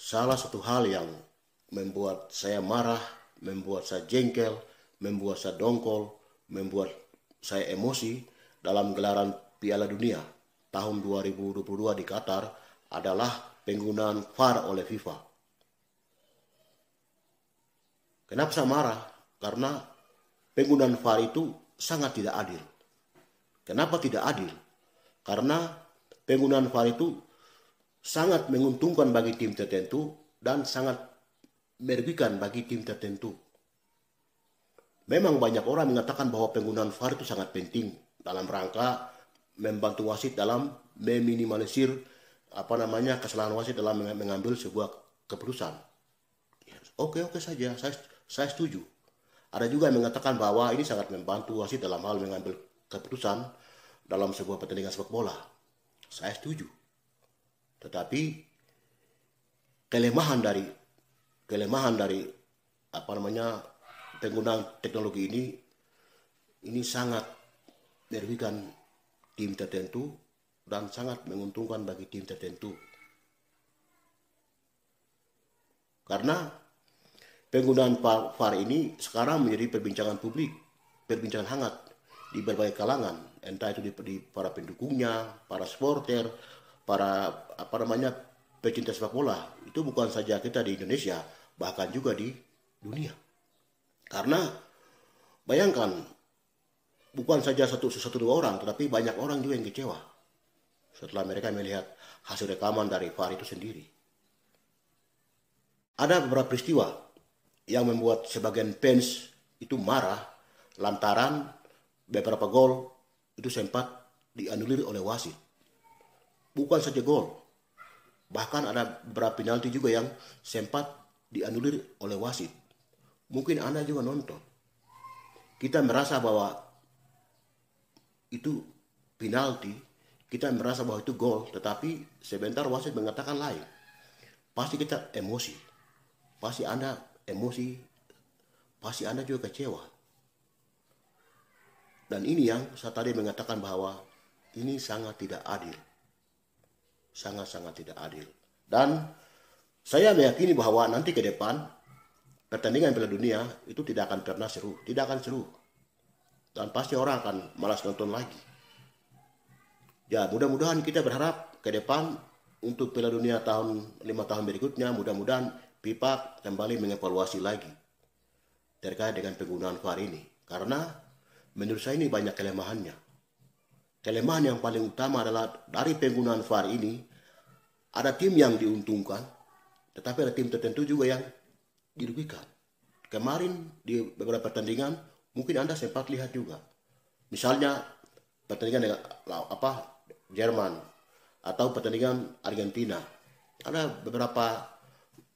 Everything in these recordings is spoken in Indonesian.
salah satu hal yang membuat saya marah, membuat saya jengkel, membuat saya dongkol, membuat saya emosi dalam gelaran Piala Dunia tahun 2022 di Qatar adalah penggunaan VAR oleh FIFA. Kenapa saya marah? Karena penggunaan VAR itu sangat tidak adil. Kenapa tidak adil? Karena penggunaan VAR itu sangat menguntungkan bagi tim tertentu dan sangat merugikan bagi tim tertentu. Memang banyak orang mengatakan bahwa penggunaan VAR itu sangat penting dalam rangka membantu wasit dalam meminimalisir apa namanya kesalahan wasit dalam mengambil sebuah keputusan. Oke oke saja, saya saya setuju. Ada juga yang mengatakan bahwa ini sangat membantu wasit dalam hal mengambil keputusan dalam sebuah pertandingan sepak bola. Saya setuju. Tetapi kelemahan dari kelemahan dari apa namanya penggunaan teknologi ini ini sangat merugikan tim tertentu dan sangat menguntungkan bagi tim tertentu. Karena penggunaan VAR ini sekarang menjadi perbincangan publik, perbincangan hangat di berbagai kalangan, entah itu di, di para pendukungnya, para supporter, para apa namanya pecinta sepak bola itu bukan saja kita di Indonesia bahkan juga di dunia karena bayangkan bukan saja satu satu dua orang tetapi banyak orang juga yang kecewa setelah mereka melihat hasil rekaman dari VAR itu sendiri ada beberapa peristiwa yang membuat sebagian fans itu marah lantaran beberapa gol itu sempat dianulir oleh wasit bukan saja gol. Bahkan ada beberapa penalti juga yang sempat dianulir oleh wasit. Mungkin Anda juga nonton. Kita merasa bahwa itu penalti, kita merasa bahwa itu gol, tetapi sebentar wasit mengatakan lain. Pasti kita emosi. Pasti Anda emosi. Pasti Anda juga kecewa. Dan ini yang saya tadi mengatakan bahwa ini sangat tidak adil sangat-sangat tidak adil. Dan saya meyakini bahwa nanti ke depan pertandingan Piala Dunia itu tidak akan pernah seru, tidak akan seru. Dan pasti orang akan malas nonton lagi. Ya, mudah-mudahan kita berharap ke depan untuk Piala Dunia tahun 5 tahun berikutnya mudah-mudahan FIFA kembali mengevaluasi lagi terkait dengan penggunaan VAR ini. Karena menurut saya ini banyak kelemahannya kelemahan yang paling utama adalah dari penggunaan VAR ini ada tim yang diuntungkan, tetapi ada tim tertentu juga yang dirugikan. Kemarin di beberapa pertandingan mungkin Anda sempat lihat juga. Misalnya pertandingan dengan apa Jerman atau pertandingan Argentina. Ada beberapa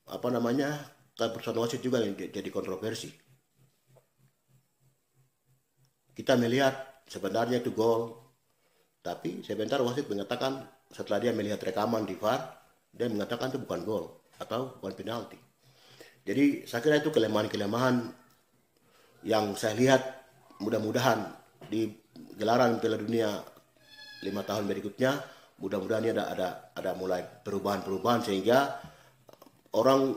apa namanya keputusan wasit juga yang jadi kontroversi. Kita melihat sebenarnya itu gol tapi sebentar wasit mengatakan setelah dia melihat rekaman di VAR, dia mengatakan itu bukan gol atau bukan penalti. Jadi saya kira itu kelemahan-kelemahan yang saya lihat mudah-mudahan di gelaran Piala Dunia lima tahun berikutnya mudah-mudahan ada ada ada mulai perubahan-perubahan sehingga orang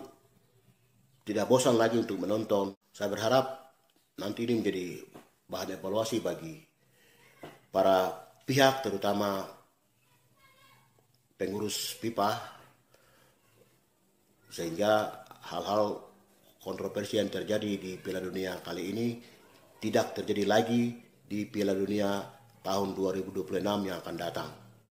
tidak bosan lagi untuk menonton. Saya berharap nanti ini menjadi bahan evaluasi bagi para pihak terutama pengurus pipa sehingga hal-hal kontroversi yang terjadi di Piala Dunia kali ini tidak terjadi lagi di Piala Dunia tahun 2026 yang akan datang.